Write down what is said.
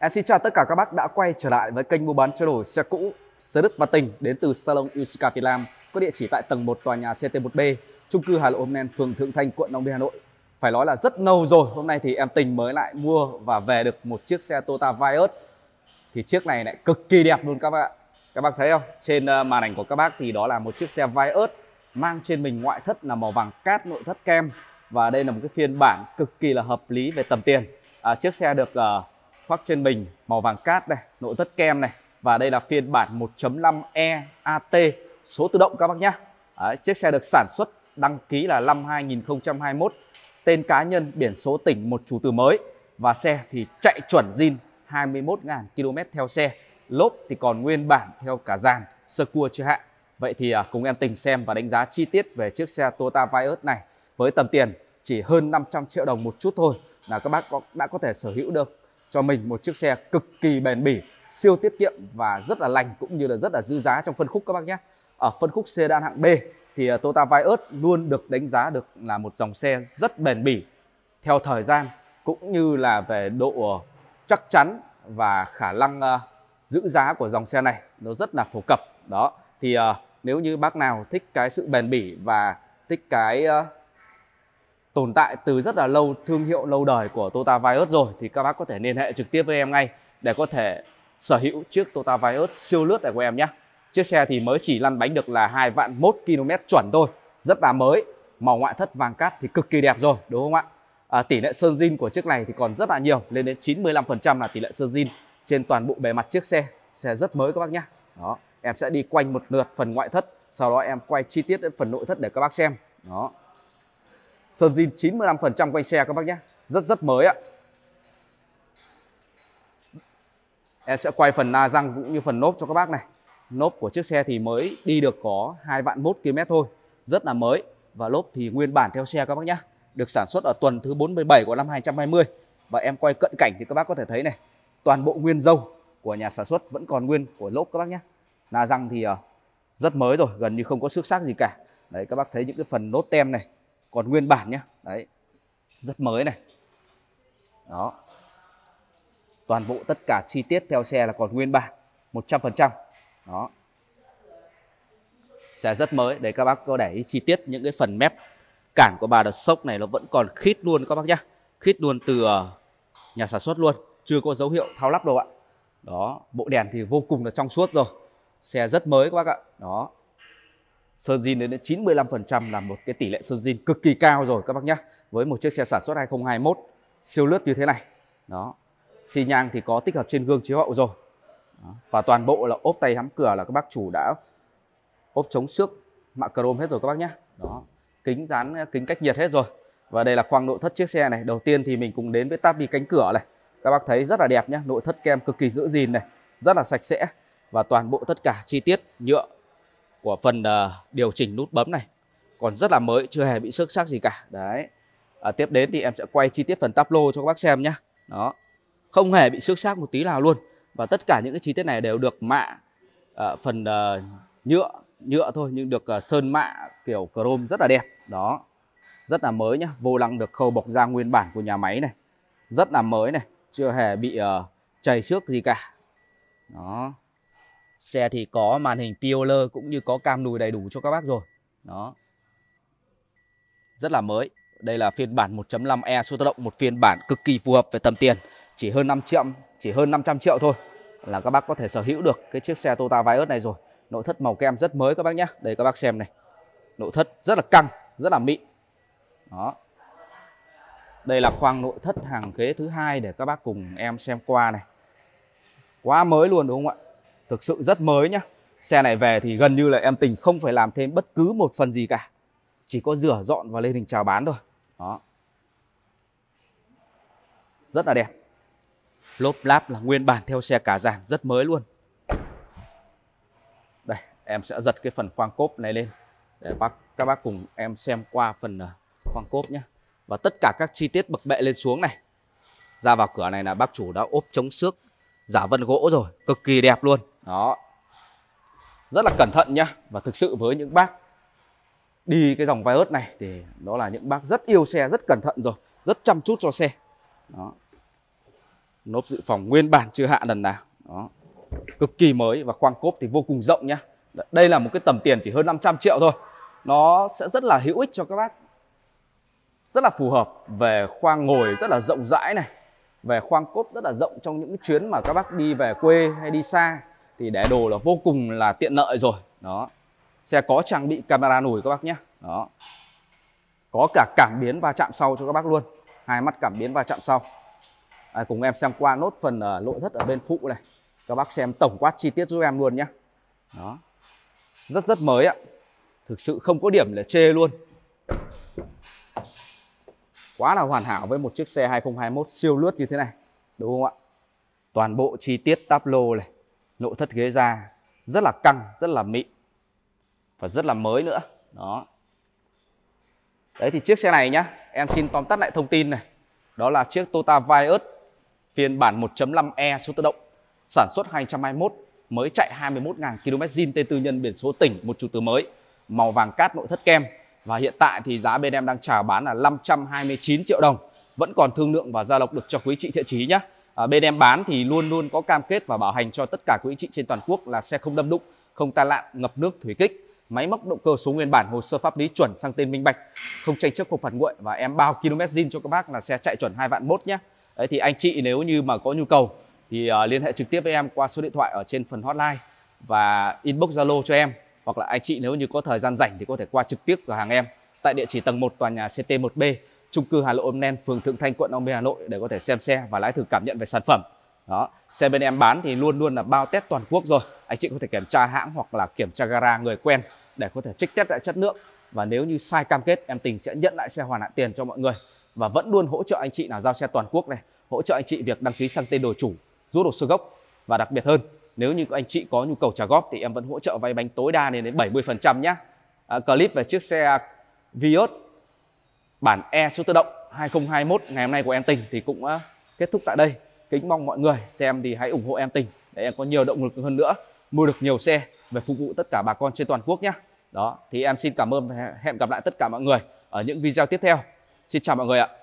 À, xin chào tất cả các bác đã quay trở lại với kênh mua bán trao đổi xe cũ xe Đức và Tình đến từ salon Uscar Việt Nam có địa chỉ tại tầng 1 tòa nhà CT1B, trung cư Hà Nội Hôm Nen, phường Thượng Thanh, quận Long Biên, Hà Nội. Phải nói là rất lâu rồi, hôm nay thì em Tình mới lại mua và về được một chiếc xe Toyota Vios. Thì chiếc này lại cực kỳ đẹp luôn các bạn ạ. Các bác thấy không? Trên ờ, màn ảnh của các bác thì đó là một chiếc xe Vios mang trên mình ngoại thất là màu vàng cát, nội thất kem và đây là một cái phiên bản cực kỳ là hợp lý về tầm tiền. À, chiếc xe được uh, khoác trên mình màu vàng cát này, nội thất kem này và đây là phiên bản 1.5 E AT số tự động các bác nhá. Đấy, chiếc xe được sản xuất đăng ký là năm 2021 tên cá nhân biển số tỉnh một chủ từ mới và xe thì chạy chuẩn zin 21.000 km theo xe lốp thì còn nguyên bản theo cả dàn sơ cua chưa hạn vậy thì à, cùng em tình xem và đánh giá chi tiết về chiếc xe Toyota Vios này với tầm tiền chỉ hơn 500 triệu đồng một chút thôi là các bác đã có thể sở hữu được cho mình một chiếc xe cực kỳ bền bỉ, siêu tiết kiệm và rất là lành cũng như là rất là dư giá trong phân khúc các bác nhé. Ở phân khúc sedan hạng B thì ờ, Toyota Vios luôn được đánh giá được là một dòng xe rất bền bỉ theo thời gian cũng như là về độ chắc chắn và khả năng uh, giữ giá của dòng xe này nó rất là phổ cập. Đó thì uh, nếu như bác nào thích cái sự bền bỉ và thích cái uh, tồn tại từ rất là lâu thương hiệu lâu đời của Tota Vios rồi thì các bác có thể liên hệ trực tiếp với em ngay để có thể sở hữu chiếc Tota Vios siêu lướt này của em nhé chiếc xe thì mới chỉ lăn bánh được là hai vạn mốt km chuẩn thôi rất là mới màu ngoại thất vàng cát thì cực kỳ đẹp rồi đúng không ạ à, tỷ lệ sơn zin của chiếc này thì còn rất là nhiều lên đến 95% là tỷ lệ sơn zin trên toàn bộ bề mặt chiếc xe xe rất mới các bác nhé đó em sẽ đi quanh một lượt phần ngoại thất sau đó em quay chi tiết đến phần nội thất để các bác xem đó Sơn zin 95% quanh xe các bác nhé. Rất rất mới ạ. Em sẽ quay phần na răng cũng như phần nốp cho các bác này. Nốp của chiếc xe thì mới đi được có 2 vạn 1 km thôi. Rất là mới. Và lốp thì nguyên bản theo xe các bác nhé. Được sản xuất ở tuần thứ 47 của năm 2020. Và em quay cận cảnh thì các bác có thể thấy này. Toàn bộ nguyên dâu của nhà sản xuất vẫn còn nguyên của lốp các bác nhé. Na răng thì ờ, rất mới rồi. Gần như không có xước xác gì cả. Đấy các bác thấy những cái phần nốt tem này còn nguyên bản nhá đấy rất mới này đó toàn bộ tất cả chi tiết theo xe là còn nguyên bản 100% đó xe rất mới để các bác có để ý chi tiết những cái phần mép cản của bà đợt sốc này nó vẫn còn khít luôn các bác nhá khít luôn từ ờ, nhà sản xuất luôn chưa có dấu hiệu tháo lắp đâu ạ đó bộ đèn thì vô cùng là trong suốt rồi xe rất mới các bác ạ đó sơn zin đến, đến 95% là một cái tỷ lệ sơn zin cực kỳ cao rồi các bác nhé với một chiếc xe sản xuất 2021 siêu lướt như thế này đó xi nhang thì có tích hợp trên gương chiếu hậu rồi đó. và toàn bộ là ốp tay hắm cửa là các bác chủ đã ốp chống xước mạ chrome hết rồi các bác nhé đó kính dán kính cách nhiệt hết rồi và đây là khoang nội thất chiếc xe này đầu tiên thì mình cùng đến với tabi cánh cửa này các bác thấy rất là đẹp nhé nội thất kem cực kỳ giữ gìn này rất là sạch sẽ và toàn bộ tất cả chi tiết nhựa của phần ờ, điều chỉnh nút bấm này còn rất là mới chưa hề bị xước sắc gì cả đấy à, tiếp đến thì em sẽ quay chi tiết phần tablo cho các bác xem nhé đó không hề bị xước sắc một tí nào luôn và tất cả những cái chi tiết này đều được mạ à, phần à, nhựa nhựa thôi nhưng được à, sơn mạ kiểu chrome rất là đẹp đó rất là mới nhá vô lăng được khâu bọc da nguyên bản của nhà máy này rất là mới này chưa hề bị à, chảy xước gì cả đó Xe thì có màn hình Piolơ cũng như có cam lùi đầy đủ cho các bác rồi. Đó. Rất là mới. Đây là phiên bản 1.5e số tự động, một phiên bản cực kỳ phù hợp về tầm tiền, chỉ hơn 5 triệu, chỉ hơn 500 triệu thôi là các bác có thể sở hữu được cái chiếc xe Toyota Vios này rồi. Nội thất màu kem rất mới các bác nhé. Đây các bác xem này. Nội thất rất là căng, rất là mịn. Đó. Đây là khoang nội thất hàng ghế thứ hai để các bác cùng em xem qua này. Quá mới luôn đúng không ạ? thực sự rất mới nhá xe này về thì gần như là em tình không phải làm thêm bất cứ một phần gì cả chỉ có rửa dọn và lên hình chào bán thôi đó rất là đẹp lốp láp là nguyên bản theo xe cả giảng rất mới luôn đây em sẽ giật cái phần khoang cốp này lên để bác các bác cùng em xem qua phần ờ, khoang cốp nhé và tất cả các chi tiết bậc bệ lên xuống này ra vào cửa này là bác chủ đã ốp chống xước giả vân gỗ rồi cực kỳ đẹp luôn đó rất là cẩn thận nhá và thực sự với những bác đi cái dòng Vios này thì đó là những bác rất yêu xe rất cẩn thận rồi rất chăm chút cho xe đó nốt dự phòng nguyên bản chưa hạ lần nào đó cực kỳ mới và khoang cốp thì vô cùng rộng nhá đây là một cái tầm tiền chỉ hơn 500 triệu thôi nó sẽ rất là hữu ích cho các bác rất là phù hợp về khoang ngồi rất là rộng rãi này về khoang cốp rất là rộng trong những chuyến mà các bác đi về quê hay đi xa thì để đồ là vô cùng là tiện lợi rồi đó xe có trang bị camera nổi các bác nhé đó có cả cảm biến va chạm sau cho các bác luôn hai mắt cảm biến va chạm sau à, cùng em xem qua nốt phần uh, nội thất ở bên phụ này các bác xem tổng quát chi tiết giúp em luôn nhé đó rất rất mới ạ thực sự không có điểm là chê luôn quá là hoàn hảo với một chiếc xe 2021 siêu lướt như thế này đúng không ạ toàn bộ chi tiết táp lô này nội thất ghế da rất là căng rất là mịn và rất là mới nữa đó đấy thì chiếc xe này nhá em xin tóm tắt lại thông tin này đó là chiếc Toyota Vios phiên bản 1.5e số tự động sản xuất 2021 mới chạy 21.000 km zin T tư nhân biển số tỉnh một chủ từ mới màu vàng cát nội thất kem và hiện tại thì giá bên em đang chào bán là 529 triệu đồng vẫn còn thương lượng và gia lộc được cho quý chị thiện chí nhé à, bên em bán thì luôn luôn có cam kết và bảo hành cho tất cả quý anh chị trên toàn quốc là xe không đâm đụng không tai nạn ngập nước thủy kích máy móc động cơ số nguyên bản hồ sơ pháp lý chuẩn sang tên minh bạch không tranh chấp không phạt nguội và em bao km zin cho các bác là xe chạy chuẩn hai vạn mốt nhé đấy thì anh chị nếu như mà có nhu cầu thì uh, liên hệ trực tiếp với em qua số điện thoại ở trên phần hotline và inbox zalo cho em hoặc là anh chị nếu như có thời gian rảnh thì có thể qua trực tiếp cửa hàng em tại địa chỉ tầng 1 tòa nhà CT1B chung cư Hà Nội Ôm phường Thượng Thanh, quận Long Biên, Hà Nội để có thể xem xe và lái thử cảm nhận về sản phẩm. Đó, xe bên em bán thì luôn luôn là bao test toàn quốc rồi. Anh chị có thể kiểm tra hãng hoặc là kiểm tra gara người quen để có thể trích test lại chất lượng và nếu như sai cam kết em tình sẽ nhận lại xe hoàn lại tiền cho mọi người và vẫn luôn hỗ trợ anh chị nào giao xe toàn quốc này, hỗ trợ anh chị việc đăng ký sang tên đổi chủ, rút hồ sơ gốc và đặc biệt hơn nếu như anh chị có nhu cầu trả góp thì em vẫn hỗ trợ vay bánh tối đa lên đến 70% nhé. À, clip về chiếc xe Vios bản e số tự động 2021 ngày hôm nay của em Tình thì cũng ờ, kết thúc tại đây. Kính mong mọi người xem thì hãy ủng hộ em Tình để em có nhiều động lực hơn nữa, mua được nhiều xe về phục vụ tất cả bà con trên toàn quốc nhé. Đó, thì em xin cảm ơn và hẹn gặp lại tất cả mọi người ở những video tiếp theo. Xin chào mọi người ạ.